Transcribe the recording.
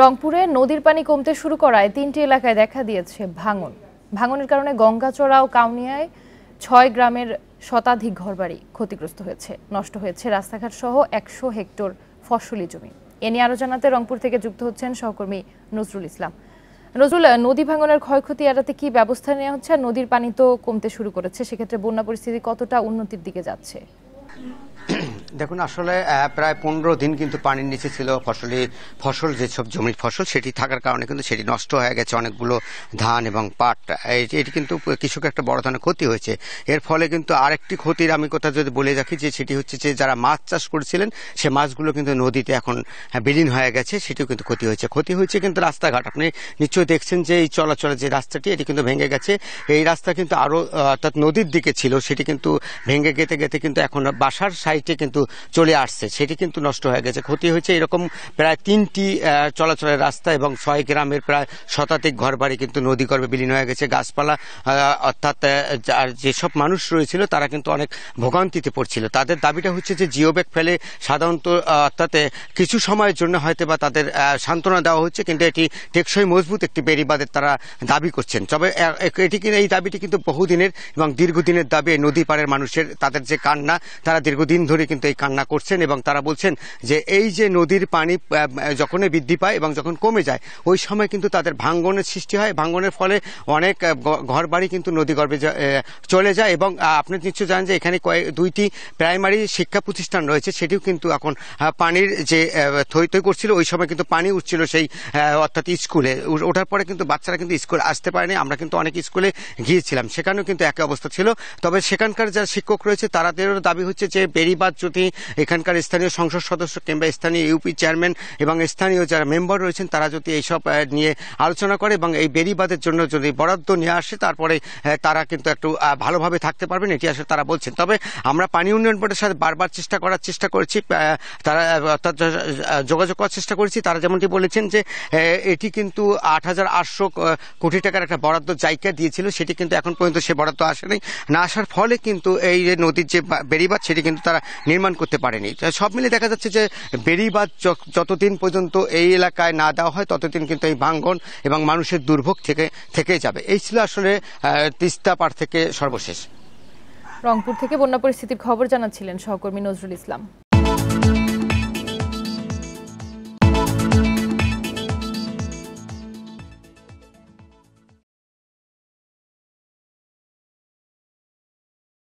রংপুরে নদীর পানি কমতে শুরু করায় তিনটি এলাকায় দেখা দিয়েছে ভাঙন ভাঙনের কারণে গঙ্গাচড়া ও কাউনিয়ায় ছয় গ্রামের শতাধিক ঘরবাড়ি ক্ষতিগ্রস্ত হয়েছে নষ্ট হয়েছে রাস্তাঘাট সহ একশো হেক্টর ফসলি জমি এ নিয়ে আরও জানাতে রংপুর থেকে যুক্ত হচ্ছেন সহকর্মী নজরুল ইসলাম নজরুল নদী ভাঙনের ক্ষয়ক্ষতি এড়াতে কি ব্যবস্থা নেওয়া হচ্ছে আর নদীর পানি তো কমতে শুরু করেছে সেক্ষেত্রে বন্যা পরিস্থিতি কতটা উন্নতির দিকে যাচ্ছে দেখুন আসলে প্রায় পনেরো দিন কিন্তু পানির নিচে ছিল ফসলে ফসল যেসব জমির ফসল সেটি থাকার কারণে কিন্তু সেটি নষ্ট হয়ে গেছে অনেকগুলো ধান এবং পাট এটি কিন্তু কৃষকের একটা বড় ধরনের ক্ষতি হয়েছে এর ফলে কিন্তু আরেকটি ক্ষতির আমি কথা যদি বলে রাখি যে সেটি হচ্ছে যে যারা মাছ চাষ করেছিলেন সে মাছগুলো কিন্তু নদীতে এখন বিলীন হয়ে গেছে সেটিও কিন্তু ক্ষতি হয়েছে ক্ষতি হয়েছে কিন্তু রাস্তাঘাট আপনি নিশ্চয়ই দেখছেন যে এই চলাচলের যে রাস্তাটি এটি কিন্তু ভেঙে গেছে এই রাস্তা কিন্তু আরও অর্থাৎ নদীর দিকে ছিল সেটি কিন্তু ভেঙে গেতে গেতে কিন্তু এখন বাসার সাইটে কিন্তু চলে আসছে সেটি কিন্তু নষ্ট হয়ে গেছে ক্ষতি হয়েছে এরকম প্রায় তিনটি চলাচলের রাস্তা এবং ছয় গ্রামের প্রায় শতাধিক ঘরবাড়ি কিন্তু নদী গর্ভে বিলীন হয়ে গেছে গাছপালা অর্থাৎ যেসব মানুষ রয়েছিল তারা কিন্তু অনেক ভোগান্তিতে পড়ছিল তাদের দাবিটা হচ্ছে যে জিও ব্যাগ ফেলে সাধারণত অর্থাৎ কিছু সময়ের জন্য হয়তো বা তাদের সান্ত্বনা দেওয়া হচ্ছে কিন্তু এটি টেকসই মজবুত একটি বেরিবাদের তারা দাবি করছেন তবে এটি কিন্তু এই দাবিটি কিন্তু বহুদিনের এবং দীর্ঘদিনের দাবি নদী পাড়ের মানুষের তাদের যে কান্না তারা দীর্ঘদিন ধরে কিন্তু কান্না করছেন এবং তারা বলছেন যে এই যে নদীর পানি যখনই বৃদ্ধি পায় এবং যখন কমে যায় ওই সময় কিন্তু তাদের ভাঙ্গনের সৃষ্টি হয় ভাঙ্গনের ফলে অনেক ঘর বাড়ি কিন্তু গর্ভে চলে যায় এবং আপনি নিশ্চয় জানেন যে এখানে কয়েক দুইটি প্রাইমারি শিক্ষা প্রতিষ্ঠান রয়েছে সেটিও কিন্তু এখন পানির যে থই থই করছিল ওই সময় কিন্তু পানি উঠছিল সেই অর্থাৎ স্কুলে ওঠার পরে কিন্তু বাচ্চারা কিন্তু স্কুলে আসতে পারেনি আমরা কিন্তু অনেক স্কুলে গিয়েছিলাম সেখানেও কিন্তু একই অবস্থা ছিল তবে সেখানকার যারা শিক্ষক রয়েছে তারাদেরও দাবি হচ্ছে যে বেরিবাদ যদি সভাপতি এখানকার স্থানীয় সংসদ সদস্য কিংবা স্থানীয় ইউপি চেয়ারম্যান এবং স্থানীয় যারা মেম্বার রয়েছেন তারা যদি এইসব নিয়ে আলোচনা করে এবং এই বেরিবাদের জন্য যদি বরাদ্দ নিয়ে আসে তারপরে তারা কিন্তু একটু ভালোভাবে থাকতে পারবেন এটি আসলে তারা বলছেন তবে আমরা পানি উন্নয়ন বোর্ডের সাথে বারবার চেষ্টা করার চেষ্টা করেছি তারা অর্থাৎ যোগাযোগ করার চেষ্টা করেছি তারা যেমনটি বলেছেন যে এটি কিন্তু আট হাজার আটশো কোটি টাকার একটা বরাদ্দ জায়গা দিয়েছিল সেটি কিন্তু এখন পর্যন্ত সে বরাদ্দ আসেনি না আসার ফলে কিন্তু এই নদীর যে বেরিবাদ সেটি কিন্তু তারা নির্মাণ নির্মাণ করতে পারেনি সব মিলে দেখা যাচ্ছে যে বেরিবাদ যতদিন পর্যন্ত এই এলাকায় না দেওয়া হয় ততদিন কিন্তু এই ভাঙ্গন এবং মানুষের দুর্ভোগ থেকে থেকেই যাবে এই ছিল আসলে তিস্তা পার থেকে সর্বশেষ রংপুর থেকে বন্যা পরিস্থিতির খবর জানাচ্ছিলেন সহকর্মী নজরুল ইসলাম